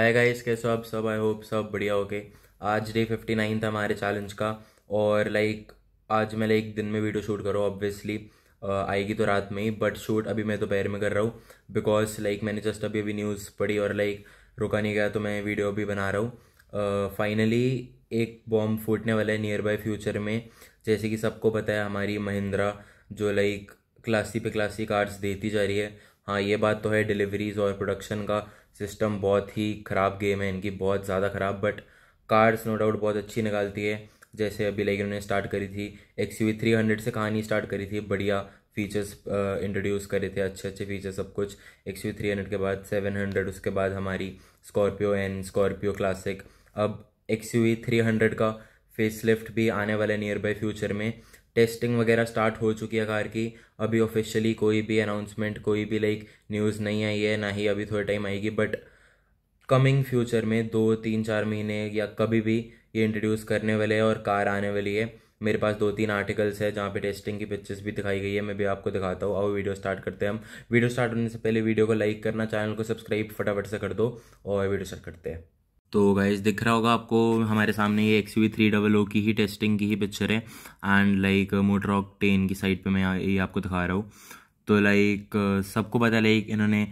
hi guys कैसे हो आप सब आई होप सब बढ़िया हो गए आज डे फिफ्टी नाइन था हमारे चैलेंज का और लाइक आज मैं लाइक दिन में वीडियो शूट करूँ ऑब्वियसली आएगी तो रात में ही बट शूट अभी मैं दोपहर तो में कर रहा हूँ बिकॉज लाइक मैंने जस्ट अभी अभी न्यूज़ पढ़ी और लाइक रुका नहीं गया तो मैं वीडियो भी बना रहा हूँ फाइनली एक बॉम्ब फूटने वाला है नियर बाय फ्यूचर में जैसे कि सबको पता है हमारी महिंद्रा जो लाइक क्लासी पे क्लासी कार्ड्स देती जा रही है हाँ ये बात तो है डिलीवरीज और प्रोडक्शन का सिस्टम बहुत ही ख़राब गेम है इनकी बहुत ज़्यादा ख़राब बट कार्ड्स नो डाउट बहुत अच्छी निकालती है जैसे अभी लाइक इन्होंने स्टार्ट करी थी एक्स यू थ्री हंड्रेड से कहानी स्टार्ट करी थी बढ़िया फीचर्स इंट्रोड्यूस करे थे अच्छे अच्छे फीचर्स सब कुछ एक्स यू थ्री हंड्रेड के बाद सेवन हंड्रेड उसके बाद हमारी स्कॉर्पियो एन स्कॉर्पियो क्लासिक अब एक्स यू थ्री हंड्रेड का फेस लिफ्ट भी आने वाला नियर बाई फ्यूचर में टेस्टिंग वगैरह स्टार्ट हो चुकी है कार की अभी ऑफिशियली कोई भी अनाउंसमेंट कोई भी लाइक न्यूज़ नहीं आई है ना ही अभी थोड़े टाइम आएगी बट कमिंग फ्यूचर में दो तीन चार महीने या कभी भी ये इंट्रोड्यूस करने वाले है और कार आने वाली है मेरे पास दो तीन आर्टिकल्स है जहाँ पे टेस्टिंग की पिक्चर्स भी दिखाई गई है मैं भी आपको दिखाता हूँ और वीडियो स्टार्ट करते हैं हम वीडियो स्टार्ट होने से पहले वीडियो को लाइक करना चैनल को सब्सक्राइब फटाफट से कर दो और वीडियो स्टार्ट करते हैं तो गाइज दिख रहा होगा आपको हमारे सामने ये X V three double O की ही टेस्टिंग की ही पिक्चर है एंड लाइक मोटर टेन की साइड पे मैं ये आपको दिखा रहा हूँ तो लाइक uh, सबको पता लाइक इन्होंने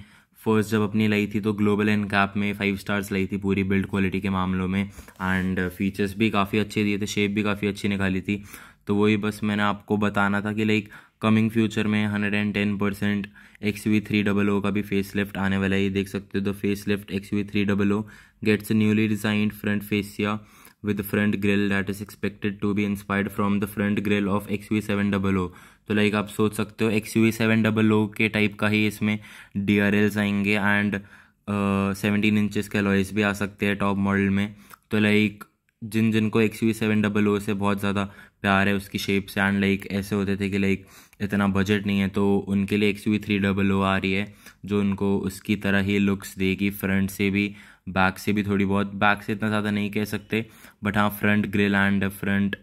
फर्स्ट जब अपनी लाई थी तो ग्लोबल एंड कैप में फाइव स्टार्स लाई थी पूरी बिल्ड क्वालिटी के मामलों में एंड फीचर्स uh, भी काफ़ी अच्छे दिए थे शेप भी काफ़ी अच्छी निकाली थी तो वही बस मैंने आपको बताना था कि लाइक कमिंग फ्यूचर में hundred and ten percent X V three double O का भी फेस लिफ्ट आने वाला है ये देख सकते हो the facelift X V three double O gets newly designed front fascia grille that is expected to be inspired from the front grille of X V seven double O तो like तो आप सोच सकते हो X V seven double O के type का ही इसमें डी आर एल्स आएंगे एंड सेवनटीन इंचज़ के लॉइस भी आ सकते हैं टॉप मॉडल में तो लाइक जिन जिनको X V seven double O से बहुत ज़्यादा प्यार है उसकी शेप से एंड लाइक ऐसे होते थे कि लाइक इतना बजट नहीं है तो उनके लिए X U three double O आ रही है जो उनको उसकी तरह ही लुक्स देगी फ्रंट से भी बैक से भी थोड़ी बहुत बैक से इतना ज़्यादा नहीं कह सकते बट हाँ फ्रंट ग्रिल एंड फ्रंट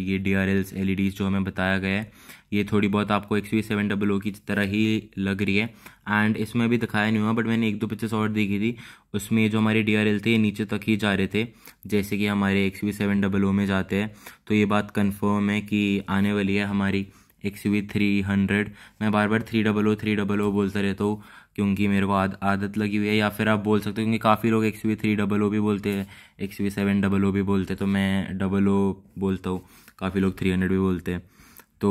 ये D R Ls L E Ds जो हमें बताया गया है ये थोड़ी बहुत आपको X V seven double O की तरह ही लग रही है एंड इसमें अभी दिखाया नहीं हुआ बट मैंने एक दो पिक्चर्स और देखी थी उसमें जो हमारे डी आर एल थे नीचे तक ही जा रहे थे जैसे कि हमारे X V seven double O में जाते हैं तो ये बात कन्फर्म है कि आने वाली है हमारी X U V three hundred मैं बार बार three double O three double O बोलता रहता हूँ क्योंकि मेरे को आद, आदत लगी हुई है या फिर आप बोल सकते हो क्योंकि काफ़ी लोग X V three double O भी बोलते हैं X V seven double O भी बोलते हैं तो मैं डबल ओ बोलता हूँ काफ़ी लोग थ्री हंड्रेड भी बोलते हैं तो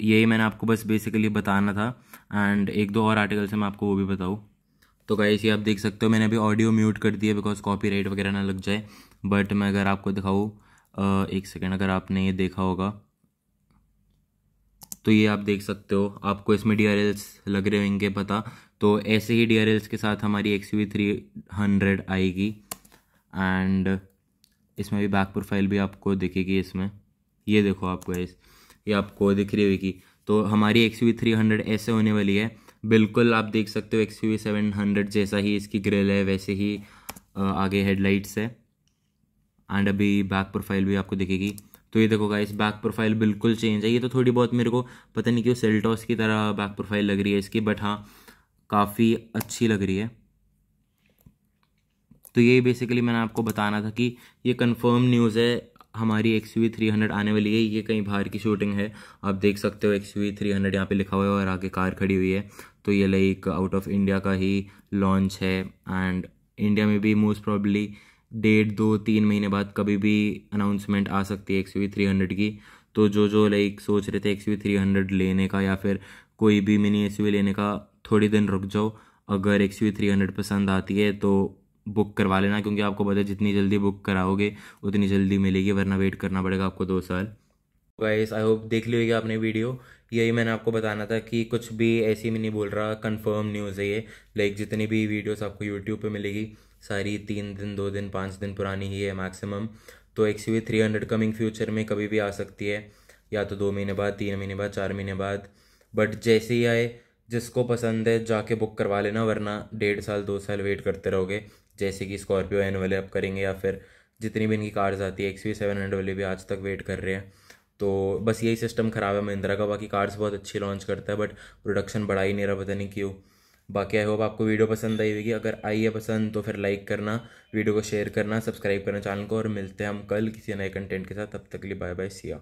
यही मैंने आपको बस बेसिकली बताना था एंड एक दो और आर्टिकल से मैं आपको वो भी बताऊँ तो कहीं ये आप देख सकते हो मैंने अभी ऑडियो म्यूट कर दिया बिकॉज राइट वगैरह ना लग जाए बट मैं अगर आपको दिखाऊँ एक सेकेंड अगर आपने ये देखा होगा तो ये आप देख सकते हो आपको इसमें डी लग रहे होंगे पता तो ऐसे ही डी के साथ हमारी एक्स वी थ्री हंड्रेड आएगी एंड इसमें भी बैक प्रोफाइल भी आपको दिखेगी इसमें ये देखो आपको इस ये आपको दिख रही होगी तो हमारी एक्स वी थ्री हंड्रेड ऐसे होने वाली है बिल्कुल आप देख सकते हो एक्स वी सेवन हंड्रेड जैसा ही इसकी ग्रिल है वैसे ही आगे हेडलाइट्स है एंड अभी बैक प्रोफाइल भी आपको दिखेगी तो ये देखो गाइस बैक प्रोफाइल बिल्कुल चेंज है ये तो थोड़ी बहुत मेरे को पता नहीं क्यों सेल्टॉस की तरह बैक प्रोफाइल लग रही है इसकी बट हाँ काफ़ी अच्छी लग रही है तो ये बेसिकली मैंने आपको बताना था कि ये कंफर्म न्यूज़ है हमारी एक्स वी थ्री हंड्रेड आने वाली है ये कहीं बाहर की शूटिंग है आप देख सकते हो एक्स वी थ्री हंड्रेड यहाँ पर लिखा हुआ है और आगे कार खड़ी हुई है तो ये लाइक आउट ऑफ इंडिया का ही लॉन्च है एंड इंडिया में भी मोस्ट प्रॉब्ली डेढ़ दो तीन महीने बाद कभी भी अनाउंसमेंट आ सकती है एक्स यू थ्री हंड्रेड की तो जो जो लाइक सोच रहे थे एक्स यू थ्री हंड्रेड लेने का या फिर कोई भी मिनी एस लेने का थोड़ी दिन रुक जाओ अगर एक्स यू थ्री हंड्रेड पसंद आती है तो बुक करवा लेना क्योंकि आपको पता है जितनी जल्दी बुक कराओगे उतनी जल्दी मिलेगी वरना वेट करना पड़ेगा आपको दो साल गाइस आई होप देख होगी आपने वीडियो यही मैंने आपको बताना था कि कुछ भी ऐसी मैं नहीं बोल रहा कंफर्म न्यूज़ है ये लाइक जितनी भी वीडियोस आपको यूट्यूब पे मिलेगी सारी तीन दिन दो दिन पाँच दिन पुरानी ही है मैक्सिमम तो X C three hundred coming future में कभी भी आ सकती है या तो दो महीने बाद तीन महीने बाद चार महीने बाद बट जैसे ही आए जिसको पसंद है जाके बुक करवा लेना वरना डेढ़ साल दो साल वेट करते रहोगे जैसे कि स्कॉर्पियो एन वाले आप करेंगे या फिर जितनी भी इनकी कार्स आती है एक्स वी सेवन हंड्रेड वाले भी आज तक वेट कर रहे हैं तो बस यही सिस्टम ख़राब है महिंद्रा का बाकी कार्स बहुत अच्छी लॉन्च करता है बट प्रोडक्शन बढ़ा ही नहीं रहा पता नहीं क्यों बाकी आई होप आपको वीडियो पसंद आई होगी अगर आई है पसंद तो फिर लाइक करना वीडियो को शेयर करना सब्सक्राइब करना चैनल को और मिलते हैं हम कल किसी नए कंटेंट के साथ तब तक के लिए बाय बाय सिया